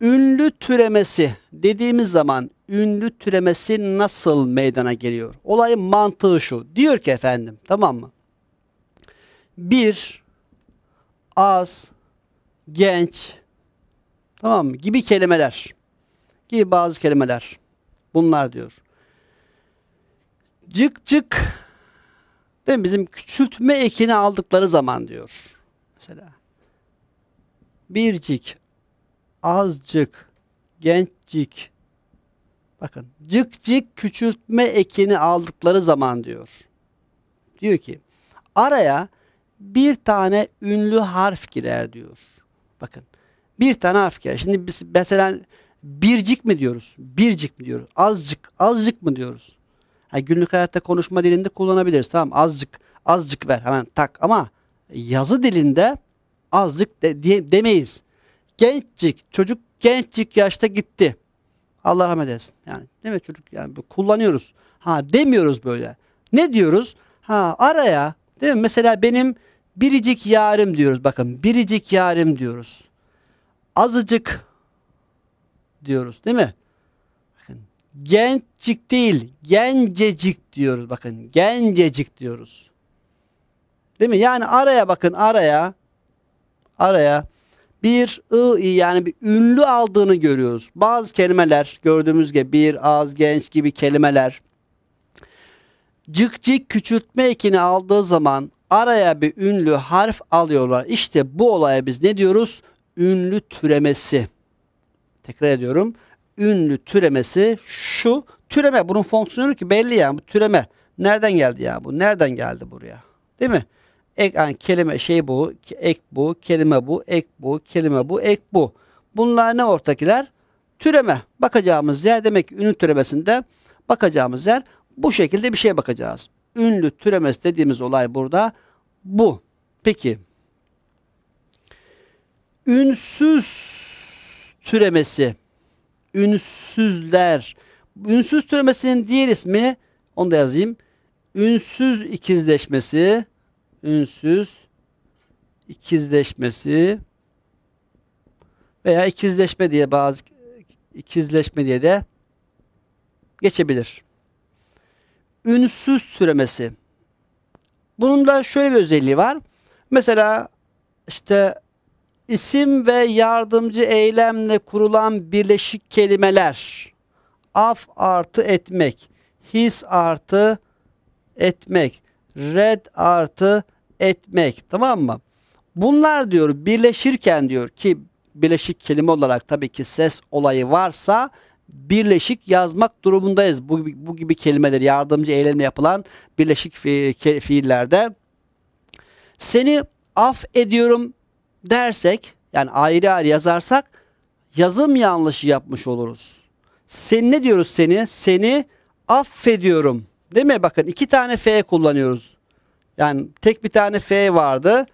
ünlü türemesi dediğimiz zaman ünlü türemesi nasıl meydana geliyor? Olayın mantığı şu. Diyor ki efendim tamam mı? Bir, az, genç, tamam mı? Gibi kelimeler. Gibi bazı kelimeler. Bunlar diyor. Cık cık değil mi? Bizim küçültme ekini aldıkları zaman diyor. Mesela bir bircik, azcık, gençcik. Bakın cıkcık küçültme ekini aldıkları zaman diyor. Diyor ki araya bir tane ünlü harf girer diyor. Bakın bir tane harf girer. Şimdi biz mesela bircik mi diyoruz? Bircik mi diyoruz? Azcık, azcık mı diyoruz? Yani günlük hayatta konuşma dilinde kullanabiliriz. Tamam azcık, azcık ver hemen tak ama yazı dilinde azcık de, de, demeyiz gençcik çocuk gençcik yaşta gitti. Allah rahmet eylesin. Yani değil mi çocuk yani bu kullanıyoruz. Ha demiyoruz böyle. Ne diyoruz? Ha araya değil mi? Mesela benim biricik yarım diyoruz. Bakın biricik yarım diyoruz. Azıcık diyoruz değil mi? Bakın gençcik değil gencecik diyoruz. Bakın gencecik diyoruz. Değil mi? Yani araya bakın araya araya bir ı yani bir ünlü aldığını görüyoruz. Bazı kelimeler gördüğümüz gibi bir az genç gibi kelimeler cık cık küçültme ekini aldığı zaman araya bir ünlü harf alıyorlar. İşte bu olaya biz ne diyoruz? Ünlü türemesi. Tekrar ediyorum. Ünlü türemesi şu türeme. Bunun fonksiyonu ki belli yani bu türeme. Nereden geldi ya bu? Nereden geldi buraya? Değil mi? ek yani kelime şey bu, ek bu, kelime bu, ek bu, kelime bu, ek bu. Bunlar ne ortakiler? Türeme. Bakacağımız yer demek ki ünlü türemesinde bakacağımız yer bu şekilde bir şeye bakacağız. Ünlü türemesi dediğimiz olay burada bu. Peki ünsüz türemesi ünsüzler ünsüz türemesinin diğer ismi onu da yazayım. Ünsüz ikizleşmesi ünsüz ikizleşmesi veya ikizleşme diye bazı ikizleşme diye de geçebilir. Ünsüz türemesi. Bunun da şöyle bir özelliği var. Mesela işte isim ve yardımcı eylemle kurulan birleşik kelimeler. Af artı etmek, his artı etmek, red artı etmek. Tamam mı? Bunlar diyor birleşirken diyor ki birleşik kelime olarak tabii ki ses olayı varsa birleşik yazmak durumundayız. Bu, bu gibi kelimeler yardımcı eylemle yapılan birleşik fi, fiillerde. Seni af ediyorum dersek yani ayrı ayrı yazarsak yazım yanlışı yapmış oluruz. Sen ne diyoruz seni? Seni affediyorum. Değil mi? Bakın iki tane F kullanıyoruz. Yani tek bir tane F vardı.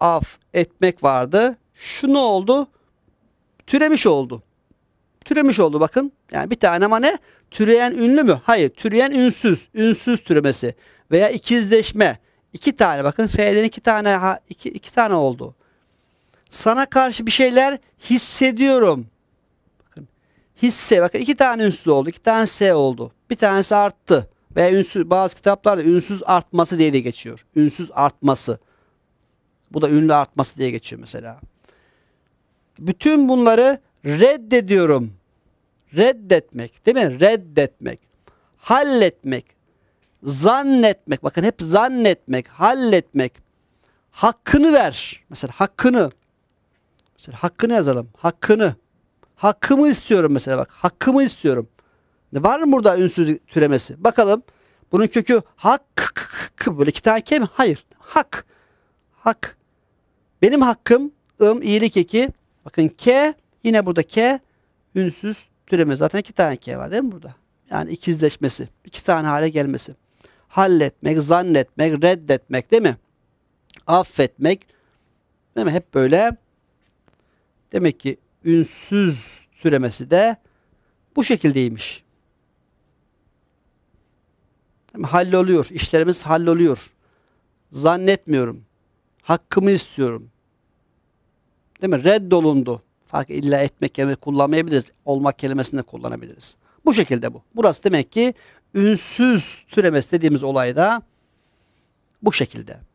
Af etmek vardı. Şu ne oldu? Türemiş oldu. Türemiş oldu bakın. Yani bir tane ama ne? Türeyen ünlü mü? Hayır. Türeyen ünsüz. Ünsüz türemesi. Veya ikizleşme. İki tane bakın. F'den iki tane iki, iki tane oldu. Sana karşı bir şeyler hissediyorum. Bakın. Hisse. Bakın iki tane ünsüz oldu. iki tane S oldu. Bir tanesi arttı. Ve ünsüz, bazı kitaplarda ünsüz artması diye de geçiyor. Ünsüz artması. Bu da ünlü artması diye geçiyor mesela. Bütün bunları reddediyorum. Reddetmek değil mi? Reddetmek. Halletmek. Zannetmek. Bakın hep zannetmek, halletmek. Hakkını ver. Mesela hakkını. Mesela hakkını yazalım. Hakkını. Hakkımı istiyorum mesela bak. Hakkımı istiyorum. Var mı burada ünsüz türemesi? Bakalım. Bunun kökü hak böyle iki tane k mi? Hayır. Hak. Hak. Benim hakkım ım iyilik eki. Bakın k yine burada k ünsüz türeme. Zaten iki tane k var değil mi burada? Yani ikizleşmesi. iki tane hale gelmesi. Halletmek, zannetmek, reddetmek değil mi? Affetmek. Değil mi? Hep böyle. Demek ki ünsüz türemesi de bu şekildeymiş. Halloluyor. İşlerimiz halloluyor. Zannetmiyorum. Hakkımı istiyorum. Değil mi? Reddolundu. Fark illa etmek kelimesi kullanmayabiliriz. Olmak kelimesini kullanabiliriz. Bu şekilde bu. Burası demek ki ünsüz türemesi dediğimiz olayda bu şekilde.